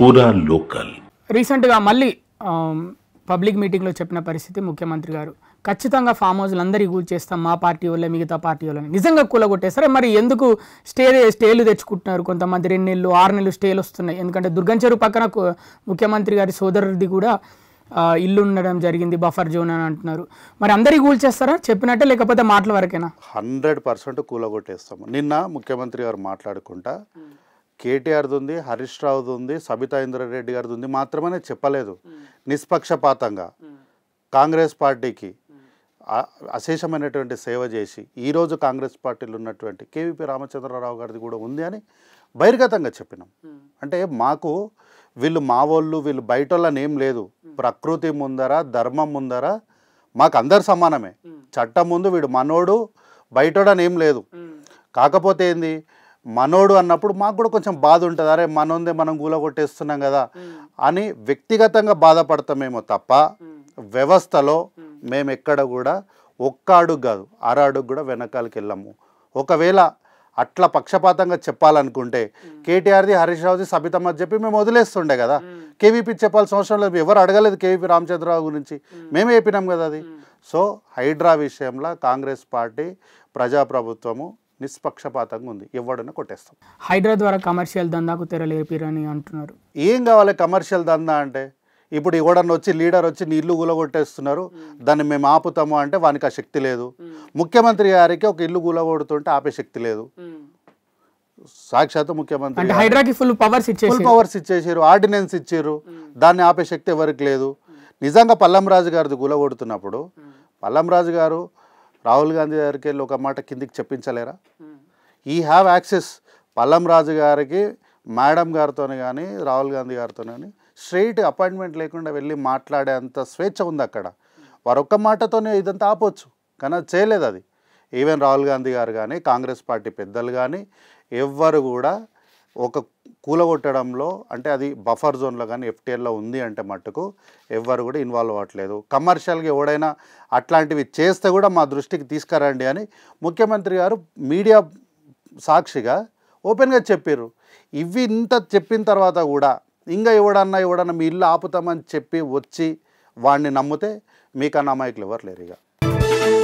పూరా లోకల్ రీసెంట్గా మళ్ళీ పబ్లిక్ మీటింగ్లో చెప్పిన పరిస్థితి ముఖ్యమంత్రి గారు ఖచ్చితంగా ఫామ్ హౌస్లందరి కూల్ చేస్తాం మా పార్టీ వాళ్ళే మిగతా పార్టీ వాళ్ళని నిజంగా కూలగొట్టేస్తారే మరి ఎందుకు స్టే స్టేలు తెచ్చుకుంటున్నారు కొంతమంది రెండు నెలలు ఆరు నెలలు స్టేలు వస్తున్నాయి ఎందుకంటే దుర్గంచెరు పక్కన ముఖ్యమంత్రి గారి సోదరుడిది కూడా ఇల్లు ఉండడం జరిగింది బఫర్ జోన్ అని అంటున్నారు మరి అందరికీ కూల్చేస్తారా చెప్పినట్టే లేకపోతే మాటల వరకేనా హండ్రెడ్ పర్సెంట్ కూలగొట్టేస్తాము నిన్న ముఖ్యమంత్రి గారు మాట్లాడుకుంటా కేటీఆర్ది ఉంది హరీష్ రావుది ఉంది సబితా ఇంద్రారెడ్డి గారిది ఉంది మాత్రమే చెప్పలేదు నిష్పక్షపాతంగా కాంగ్రెస్ పార్టీకి అశేషమైనటువంటి సేవ చేసి ఈరోజు కాంగ్రెస్ పార్టీలో ఉన్నటువంటి కేవీపీ రామచంద్రరావు గారిది కూడా ఉంది అని బహిర్గతంగా చెప్పినాం అంటే మాకు వీళ్ళు మా వాళ్ళు వీళ్ళు బయట ఏం లేదు ప్రకృతి ముందర ధర్మం ముందర మాకు అందరు సమానమే చట్టం ముందు వీడు మనోడు బయటోడనేం లేదు కాకపోతే ఏంది మనోడు అన్నప్పుడు మాకు కూడా కొంచెం బాధ ఉంటుంది అరే మనోందే మనం గూల కొట్టేస్తున్నాం కదా అని వ్యక్తిగతంగా బాధపడతామేమో తప్ప వ్యవస్థలో మేము ఎక్కడ కూడా ఒక్క అడుగు కాదు అర అడుగు కూడా వెనకాలకి వెళ్ళాము ఒకవేళ అట్లా పక్షపాతంగా చెప్పాలనుకుంటే కేటీఆర్ది హరీష్ రావుది సబితమ్మ అని చెప్పి మేము వదిలేస్తుండే కదా కేవీపీ చెప్పాల్సిన అవసరం లేదు ఎవరు అడగలేదు కేవీపీ రామచంద్రరావు గురించి మేమే చెప్పినాం కదా అది సో హైడ్రా విషయంలో కాంగ్రెస్ పార్టీ ప్రజాప్రభుత్వము నిష్పక్షపాతంగా ఉంది ఎవడన్నా కొట్టేస్తాం హైడ్రా ద్వారా కమర్షియల్ దందాకు తెరలేపిరని అంటున్నారు ఏం కావాలి కమర్షియల్ దందా అంటే ఇప్పుడు ఎవడన్నా వచ్చి లీడర్ వచ్చి నీ ఇల్లు కూలగొట్టేస్తున్నారు దాన్ని మేము ఆపుతాము అంటే వానికి ఆ శక్తి లేదు ముఖ్యమంత్రి గారికి ఒక ఇల్లు కూలగొడుతుంటే ఆపే శక్తి లేదు సాక్షాత్ ముఖ్యమంత్రి హైడ్రాకి ఫుల్ పవర్స్ ఇచ్చారు ఫుల్ పవర్స్ ఇచ్చేసారు ఆర్డినెన్స్ ఇచ్చారు దాన్ని ఆపే శక్తి ఎవరికి లేదు నిజంగా పల్లంరాజు గారిది కూలగొడుతున్నప్పుడు పల్లంరాజు గారు రాహుల్ గాంధీ గారికి వెళ్ళి ఒక మాట కిందికి చెప్పించలేరా ఈ హ్యావ్ యాక్సెస్ పల్లం రాజు గారికి మేడం గారితో కానీ రాహుల్ గాంధీ గారితో కానీ స్ట్రైట్ అపాయింట్మెంట్ లేకుండా వెళ్ళి మాట్లాడే అంత స్వేచ్ఛ ఉంది అక్కడ ఒక్క మాటతోనే ఇదంతా ఆపొచ్చు కానీ అది చేయలేదు అది ఈవెన్ రాహుల్ గాంధీ గారు కానీ కాంగ్రెస్ పార్టీ పెద్దలు కానీ ఎవ్వరు కూడా ఒక కూలగొట్టడంలో అంటే అది బఫర్ జోన్లో కానీ ఎఫ్టీఎల్లో ఉంది అంటే మట్టుకు ఎవ్వరు కూడా ఇన్వాల్వ్ అవ్వట్లేదు కమర్షియల్గా ఎవడైనా అట్లాంటివి చేస్తే కూడా మా దృష్టికి తీసుకురండి అని ముఖ్యమంత్రి గారు మీడియా సాక్షిగా ఓపెన్గా చెప్పారు ఇవి ఇంత చెప్పిన తర్వాత కూడా ఇంకా ఎవడన్నా ఎవడన్నా మీ ఇల్లు ఆపుతామని చెప్పి వచ్చి వాడిని నమ్మితే మీకన్నా అమాయకులు ఎవరు లేరు ఇక